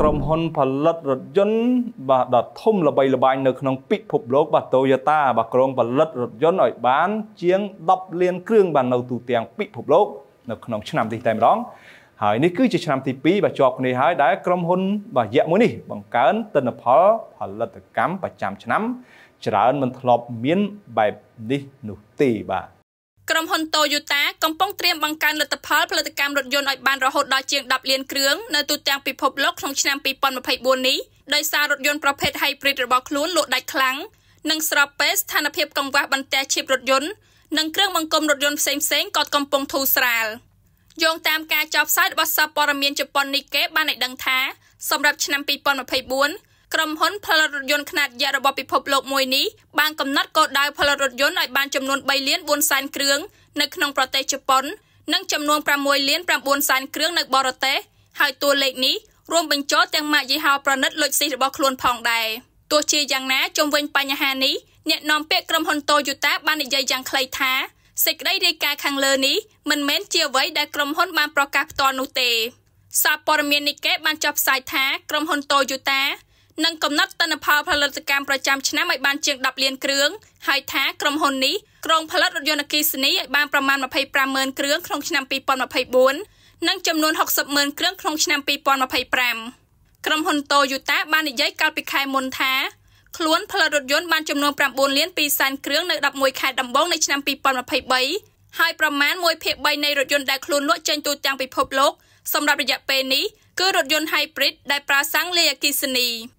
ក្រុមហ៊ុនផលិតរថយន្តបាទដ៏ធំល្បីល្បាញនៅក្នុងពិភពលោកបាទ Toyota បាទក្រុមផលិតរថយន្តឲ្យបានជាង10លានគ្រឿងបាទនៅទូទាំងពិភពលោកនៅក្នុងឆ្នាំនេះតែម្ដងហើយនេះគឺជាឆ្នាំទី2បាទជាប់គ្នាហើយដែលក្រុមហ៊ុន បាទរយៈមួយនេះបង្កើនទិន្នផលផលិតកម្មប្រចាំឆ្នាំ ច្រើនមិនធ្លាប់មានបែបនេះនោះទេបាទក្រុមហ៊ុន Toyota កំពុងត្រៀមបង្កើនលទ្ធផលផលិតកម្មរថយន្តឲ្យបានរហូតដល់ជាង10លានគ្រឿងនៅទូទាំងពិភពលោកក្នុងឆ្នាំ2024នេះដោយសាររថយន្តប្រភេទ Hybrid របស់ខ្លួនលក់ដាច់ខ្លាំងនិងស្របពេលស្ថានភាពកង្វះបន្ទះឈីបរថយន្តនិងគ្រឿងបង្គុំរថយន្តផ្សេងៗក៏កំពុងធូរស្រាលយោងតាមការចោទផ្សាយរបស់សារព័ត៌មានជប៉ុន Nikkei បានឲ្យដឹងថាសម្រាប់ឆ្នាំ2024ក្រុមហ៊ុនផលិតរថយន្តខ្នាតយក្សរបស់ពិភពលោកមួយនេះបានកំណត់គោលដៅផលិតរថយន្តឲ្យបានចំនួន3លាន4សែនគ្រឿងនៅក្នុងប្រទេសជប៉ុន និងចំនួន6លាន9សែនគ្រឿងនៅបរទេសហើយតួលេខនេះរួមបញ្ចូលទាំងម៉ាកយីហោប្រណិតលុយស៊ីរបស់ខ្លួនផងដែរទោះជាយ៉ាងណាជុំវិញបញ្ហានេះអ្នកនាំពាក្យក្រុមហ៊ុន Toyota បាននិយាយយ៉ាងខ្លីថាសេចក្តីរាយការណ៍ខាងលើនេះមិនមែនជាអ្វីដែលក្រុមហ៊ុនបានប្រកាសផ្ទាល់នោះទេសារព័ត៌មាន Nikkei បានចុះផ្សាយថា ក្រុមហ៊ុន Toyota និងកំណត់ទិន្នផលផលិតកម្មប្រចាំឆ្នាំឲ្យបានជាង10លានគ្រឿងហើយថាក្រុមហ៊ុននេះក្រុងផលិតរថយន្តអគ្គិសនីឲ្យបានប្រមាណ25ម៉ឺនគ្រឿងក្នុងឆ្នាំ2024និងចំនួន60ម៉ឺនគ្រឿងក្នុងឆ្នាំ2025ក្រុមហ៊ុន Toyota បាននិយាយកាលពីខែមុនថាខ្លួនផលិតរថយន្តបានចំនួន9លាន2សែនគ្រឿងនៅ11ខែដំបូងនៃឆ្នាំ2023ហើយប្រមាណ1/3នៃរថយន្តដែលខ្លួនលក់ចេញទូទាំងពិភពលោកសម្រាប់រយៈពេលនេះគឺរថយន្ត hybrid ដែលប្រើសាំងលាយអគ្គិសនី។